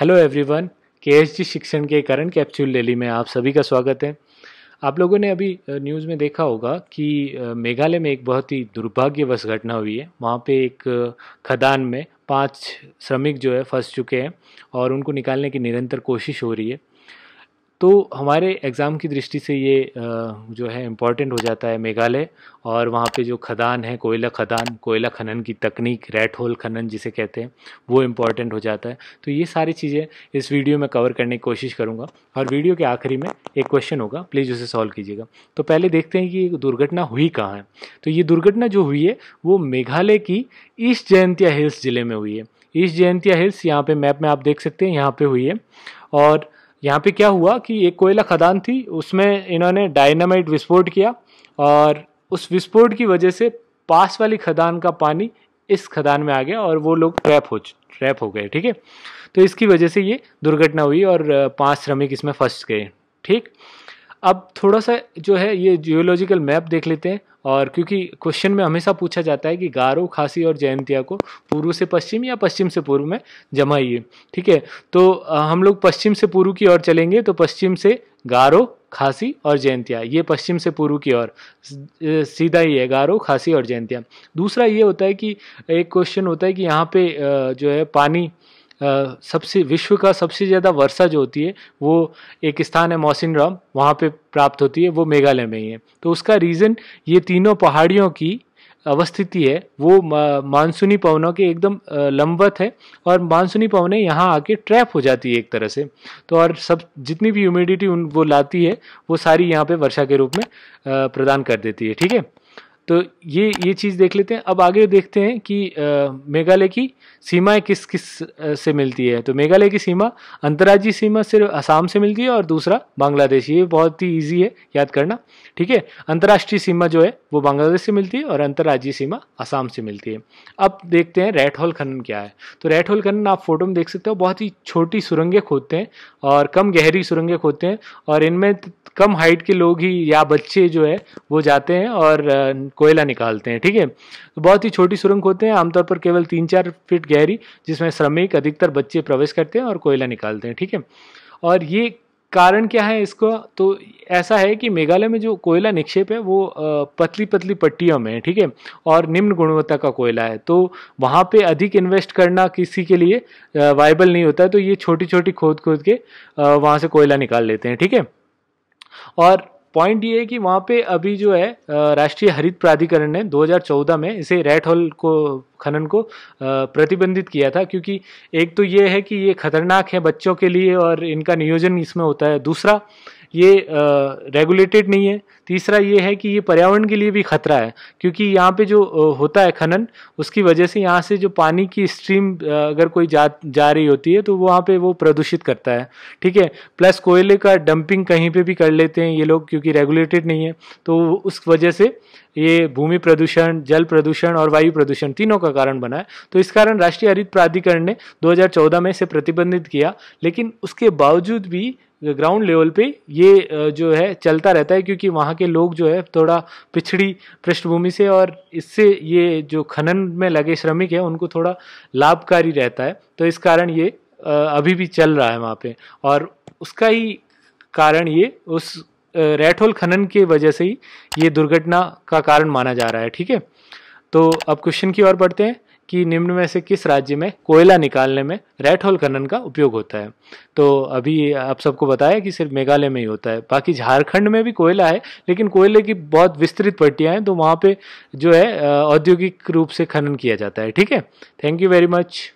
hello everyone केएसजी शिक्षण के current capsule rally में आप सभी का स्वागत है आप लोगों ने अभी न्यूज़ में देखा होगा कि मेघालय में एक बहुत ही दुर्भाग्यवश घटना हुई है वहाँ पे एक खदान में पांच श्रमिक जो है फंस चुके हैं और उनको निकालने की निरंतर कोशिश हो रही है तो हमारे एग्ज़ाम की दृष्टि से ये जो है इम्पॉर्टेंट हो जाता है मेघालय और वहाँ पे जो खदान है कोयला खदान कोयला खनन की तकनीक रेट होल खनन जिसे कहते हैं वो इम्पॉर्टेंट हो जाता है तो ये सारी चीज़ें इस वीडियो में कवर करने की कोशिश करूँगा और वीडियो के आखिरी में एक क्वेश्चन होगा प्लीज़ उसे सॉल्व कीजिएगा तो पहले देखते हैं कि दुर्घटना हुई कहाँ है तो ये दुर्घटना जो हुई है वो मेघालय की ईस्ट जयंतिया हिल्स ज़िले में हुई है ईस्ट जयंतिया हिल्स यहाँ पर मैप में आप देख सकते हैं यहाँ पर हुई है और यहाँ पे क्या हुआ कि एक कोयला खदान थी उसमें इन्होंने डायनामाइट विस्फोट किया और उस विस्फोट की वजह से पास वाली खदान का पानी इस खदान में आ गया और वो लोग ट्रैप हो ट्रैप हो गए ठीक है तो इसकी वजह से ये दुर्घटना हुई और पांच श्रमिक इसमें फंस गए ठीक अब थोड़ा सा जो है ये जियोलॉजिकल मैप देख लेते हैं और क्योंकि क्वेश्चन में हमेशा पूछा जाता है कि गारो खासी और जयंतिया को पूर्व से पश्चिम या पश्चिम से पूर्व में जमाइए ठीक है तो हम लोग पश्चिम से पूर्व की ओर चलेंगे तो पश्चिम से गारो खासी और जयंतिया ये पश्चिम से पूर्व की ओर सीधा ही है गारो खासी और जयंतिया दूसरा ये होता है कि एक क्वेश्चन होता है कि यहाँ पे जो है पानी सबसे विश्व का सबसे ज़्यादा वर्षा जो होती है वो एक स्थान है मौसिन राम वहाँ पर प्राप्त होती है वो मेघालय में ही है तो उसका रीज़न ये तीनों पहाड़ियों की अवस्थिति है वो मानसूनी पवनों के एकदम लंबवत है और मानसूनी पवनें यहाँ आके ट्रैप हो जाती है एक तरह से तो और सब जितनी भी ह्यूमिडिटी उन वो लाती है वो सारी यहाँ पे वर्षा के रूप में प्रदान कर देती है ठीक है तो ये ये चीज़ देख लेते हैं अब आगे देखते हैं कि मेघालय की सीमाएं किस किस से मिलती है तो मेघालय की सीमा अंतर्राज्यीय सीमा सिर्फ असम से मिलती है और दूसरा बांग्लादेश ये बहुत ही ईजी है याद करना ठीक है अंतर्राष्ट्रीय सीमा जो है वो बांग्लादेश से मिलती है और अंतर्राज्यीय सीमा असम से मिलती है अब देखते हैं रेट होल खनन क्या है तो रेट होल खनन आप फोटो में देख सकते हो बहुत ही छोटी सुरंगें खोदते हैं और कम गहरी सुरंगें खोदते हैं और इनमें कम हाइट के लोग ही या बच्चे जो है वो जाते हैं और कोयला निकालते हैं ठीक है तो बहुत ही छोटी सुरंग होते हैं आमतौर पर केवल तीन चार फीट गहरी जिसमें श्रमिक अधिकतर बच्चे प्रवेश करते हैं और कोयला निकालते हैं ठीक है और ये कारण क्या है इसको तो ऐसा है कि मेघालय में जो कोयला निक्षेप है वो पतली पतली पट्टियों में है ठीक है और निम्न गुणवत्ता का कोयला है तो वहाँ पे अधिक इन्वेस्ट करना किसी के लिए वाइबल नहीं होता है तो ये छोटी छोटी खोद खोद के वहाँ से कोयला निकाल लेते हैं ठीक है और पॉइंट ये है कि वहाँ पे अभी जो है राष्ट्रीय हरित प्राधिकरण ने 2014 में इसे रेड होल को खनन को प्रतिबंधित किया था क्योंकि एक तो ये है कि ये खतरनाक है बच्चों के लिए और इनका नियोजन इसमें होता है दूसरा ये रेगुलेटेड नहीं है तीसरा ये है कि ये पर्यावरण के लिए भी खतरा है क्योंकि यहाँ पे जो होता है खनन उसकी वजह से यहाँ से जो पानी की स्ट्रीम अगर कोई जा जा रही होती है तो वहाँ पे वो प्रदूषित करता है ठीक है प्लस कोयले का डंपिंग कहीं पे भी कर लेते हैं ये लोग क्योंकि रेगुलेटेड नहीं है तो उस वजह से ये भूमि प्रदूषण जल प्रदूषण और वायु प्रदूषण तीनों का कारण बना है तो इस कारण राष्ट्रीय हरित प्राधिकरण ने 2014 में इसे प्रतिबंधित किया लेकिन उसके बावजूद भी ग्राउंड लेवल पे ये जो है चलता रहता है क्योंकि वहाँ के लोग जो है थोड़ा पिछड़ी पृष्ठभूमि से और इससे ये जो खनन में लगे श्रमिक हैं उनको थोड़ा लाभकारी रहता है तो इस कारण ये अभी भी चल रहा है वहाँ पे और उसका ही कारण ये उस रैठोल खनन की वजह से ही ये दुर्घटना का कारण माना जा रहा है ठीक है तो अब क्वेश्चन की ओर बढ़ते हैं कि निम्न में से किस राज्य में कोयला निकालने में रेट होल खनन का उपयोग होता है तो अभी आप सबको बताया कि सिर्फ मेघालय में ही होता है बाकी झारखंड में भी कोयला है लेकिन कोयले की बहुत विस्तृत पट्टियाँ हैं तो वहाँ पे जो है औद्योगिक रूप से खनन किया जाता है ठीक है थैंक यू वेरी मच